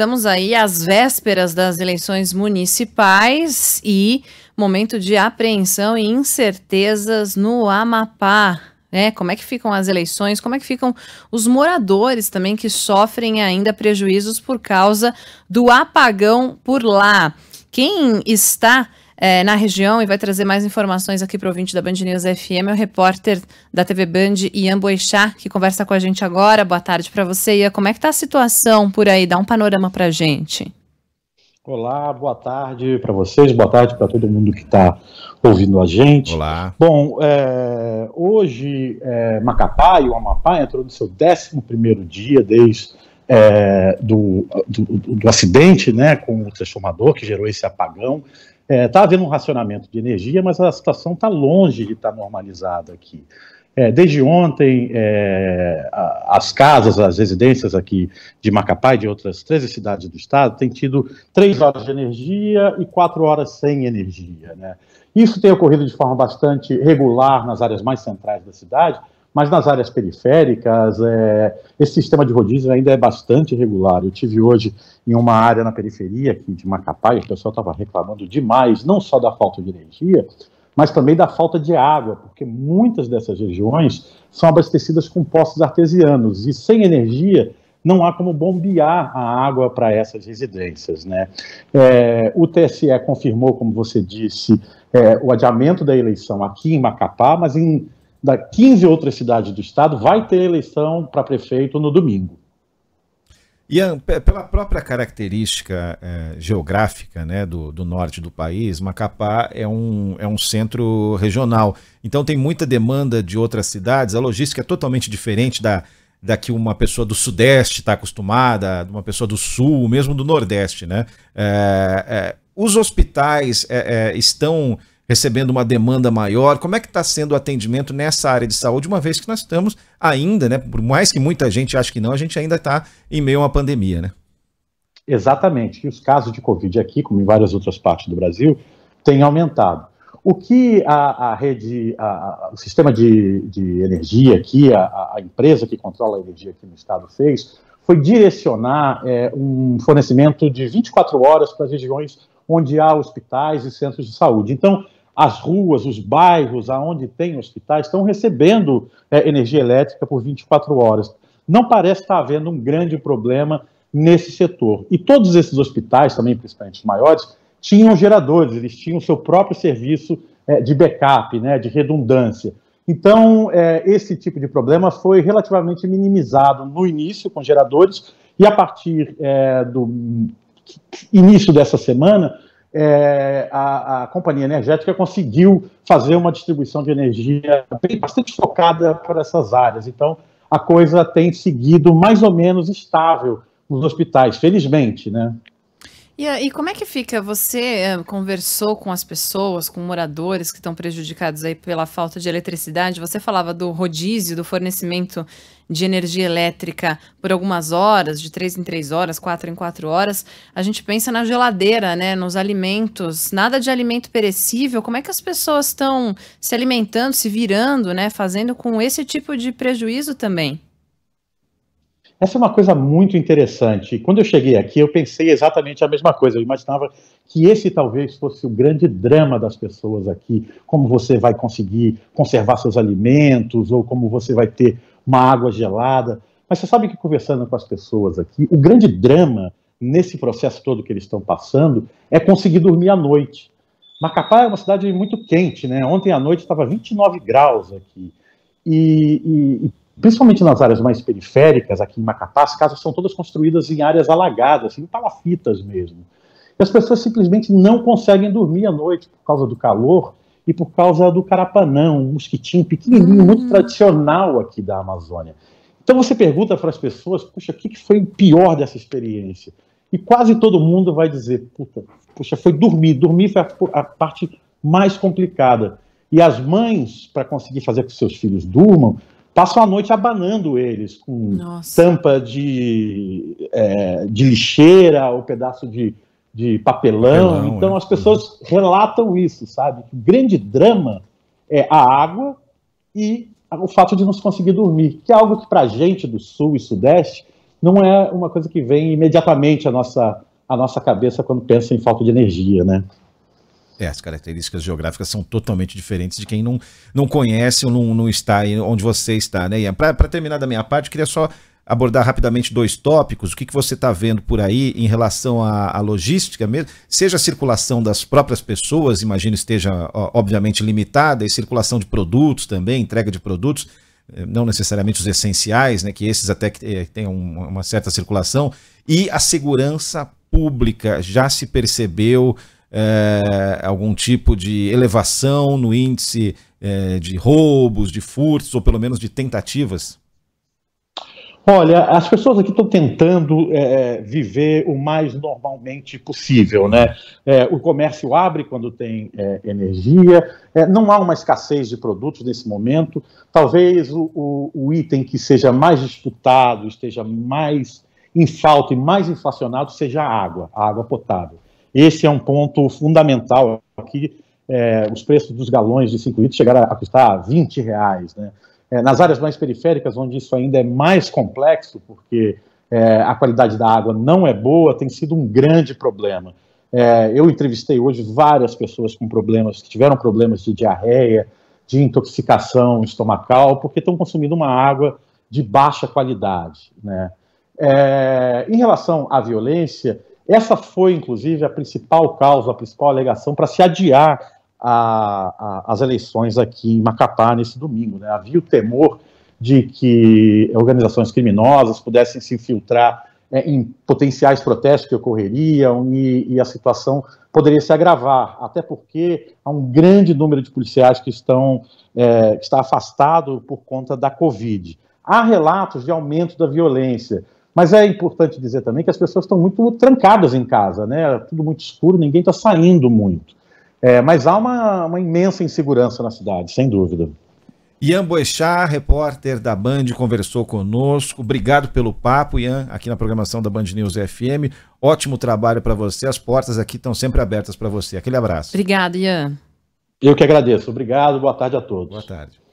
Estamos aí às vésperas das eleições municipais e momento de apreensão e incertezas no Amapá. Né? Como é que ficam as eleições? Como é que ficam os moradores também que sofrem ainda prejuízos por causa do apagão por lá? Quem está é, na região e vai trazer mais informações aqui para o ouvinte da Band News FM, é o repórter da TV Band, Ian Boixá, que conversa com a gente agora. Boa tarde para você, Ian. Como é que está a situação por aí? Dá um panorama para a gente. Olá, boa tarde para vocês, boa tarde para todo mundo que está ouvindo a gente. Olá. Bom, é, hoje é, Macapá e o Amapá entrou no seu 11 dia desde é, do, do, do, acidente né, com o transformador que gerou esse apagão. Está é, tá havendo um racionamento de energia, mas a situação está longe de estar tá normalizada aqui. É, desde ontem, é, as casas, as residências aqui de Macapá e de outras 13 cidades do estado têm tido três horas de energia e quatro horas sem energia. Né? Isso tem ocorrido de forma bastante regular nas áreas mais centrais da cidade, mas nas áreas periféricas, é, esse sistema de rodízio ainda é bastante regular. Eu tive hoje em uma área na periferia aqui de Macapá, e o pessoal estava reclamando demais, não só da falta de energia, mas também da falta de água, porque muitas dessas regiões são abastecidas com poços artesianos, e sem energia não há como bombear a água para essas residências. Né? É, o TSE confirmou, como você disse, é, o adiamento da eleição aqui em Macapá, mas em da 15 outras cidades do estado, vai ter eleição para prefeito no domingo. Ian, pela própria característica eh, geográfica né, do, do, norte do país, Macapá é um, é um centro regional. Então tem muita demanda de outras cidades. A logística é totalmente diferente da, da que uma pessoa do sudeste está acostumada, de uma pessoa do sul, mesmo do nordeste. Né? É, é, os hospitais é, estão recebendo uma demanda maior? Como é que está sendo o atendimento nessa área de saúde, uma vez que nós estamos ainda, né? Por mais que muita gente ache que não, a gente ainda está em meio a uma pandemia, né? Exatamente. E os casos de Covid aqui, como em várias outras partes do Brasil, têm aumentado. O que a, a rede, a, o sistema de, de energia aqui, a, a, empresa que controla a energia aqui no estado fez, foi direcionar é, um fornecimento de 24 horas para as regiões onde há hospitais e centros de saúde. Então, as ruas, os bairros, aonde tem hospitais, estão recebendo é, energia elétrica por 24 horas. Não parece estar havendo um grande problema nesse setor. E todos esses hospitais, também principalmente os maiores, tinham geradores, eles tinham o seu próprio serviço é, de backup, né, de redundância. Então, é, esse tipo de problema foi relativamente minimizado no início com geradores, e a partir é, do início dessa semana, é, a, a, companhia energética conseguiu fazer uma distribuição de energia bem, bastante focada para essas áreas. Então, a coisa tem seguido mais ou menos estável nos hospitais, felizmente, né? E, e como é que fica? Você eh, conversou com as pessoas, com moradores que estão prejudicados aí pela falta de eletricidade? Você falava do rodízio, do fornecimento de energia elétrica por algumas horas, de três em três horas, quatro em quatro horas. A gente pensa na geladeira, né? Nos alimentos, nada de alimento perecível. Como é que as pessoas estão se alimentando, se virando, né? Fazendo com esse tipo de prejuízo também? Essa é uma coisa muito interessante. Quando eu cheguei aqui, eu pensei exatamente a mesma coisa. Eu imaginava que esse talvez fosse o grande drama das pessoas aqui: como você vai conseguir conservar seus alimentos, ou como você vai ter uma água gelada. Mas você sabe que conversando com as pessoas aqui, o grande drama nesse processo todo que eles estão passando é conseguir dormir à noite. Macapá é uma cidade muito quente, né? Ontem à noite estava 29 graus aqui. E, e, e principalmente nas áreas mais periféricas, aqui em Macapá, as casas são todas construídas em áreas alagadas, em palafitas mesmo. E as pessoas simplesmente não conseguem dormir à noite por causa do calor e por causa do carapanã, um mosquitinho pequenininho, uhum. muito tradicional aqui da Amazônia. Então você pergunta para as pessoas, puxa, o que foi o pior dessa experiência? E quase todo mundo vai dizer, puta, puxa, foi dormir. Dormir foi a, a parte mais complicada. E as mães, para conseguir fazer com que seus filhos durmam, passam a noite abanando eles com Nossa. tampa de, é, de lixeira ou pedaço de, de papelão. papelão é. então é. as pessoas relatam isso, sabe? O grande drama é a água e o fato de não se conseguir dormir, que é algo que para gente do Sul e Sudeste não é uma coisa que vem imediatamente à nossa, à nossa cabeça quando pensa em falta de energia, né? É, as características geográficas são totalmente diferentes de quem não, não conhece ou não, não está onde você está, né, é, Para terminar da minha parte, eu queria só abordar rapidamente dois tópicos. O que, que você está vendo por aí em relação à, à, logística mesmo? Seja a circulação das próprias pessoas, imagino esteja ó, obviamente limitada, e circulação de produtos também, entrega de produtos, eh, não necessariamente os essenciais, né, que esses até que eh, têm uma certa circulação, e a segurança pública já se percebeu é, algum tipo de elevação no índice é, de roubos, de furtos, ou pelo menos de tentativas? Olha, as pessoas aqui estão tentando é, viver o mais normalmente possível, né? É, o comércio abre quando tem é, energia, é, não há uma escassez de produtos nesse momento. Talvez o, o, o, item que seja mais disputado, esteja mais em falta e mais inflacionado seja a água, a água potável. Esse é um ponto fundamental aqui. É, os preços dos galões de 5 litros chegaram a custar 20 reais. Né? É, nas áreas mais periféricas, onde isso ainda é mais complexo, porque é, a qualidade da água não é boa, tem sido um grande problema. É, eu entrevistei hoje várias pessoas com problemas, que tiveram problemas de diarreia, de intoxicação estomacal, porque estão consumindo uma água de baixa qualidade. Né? É, em relação à violência, essa foi, inclusive, a principal causa, a principal alegação para se adiar a, a, as eleições aqui em Macapá nesse domingo. Né? Havia o temor de que organizações criminosas pudessem se infiltrar é, em potenciais protestos que ocorreriam e, e, a situação poderia se agravar, até porque há um grande número de policiais que estão é, que está afastado por conta da Covid. Há relatos de aumento da violência, mas é importante dizer também que as pessoas estão muito trancadas em casa, né? Tudo muito escuro, ninguém está saindo muito. É, mas há uma, uma, imensa insegurança na cidade, sem dúvida. Ian Boechat, repórter da Band, conversou conosco. Obrigado pelo papo, Ian, aqui na programação da Band News FM. Ótimo trabalho para você. As portas aqui estão sempre abertas para você. Aquele abraço. Obrigado, Ian. Eu que agradeço. Obrigado. Boa tarde a todos. Boa tarde.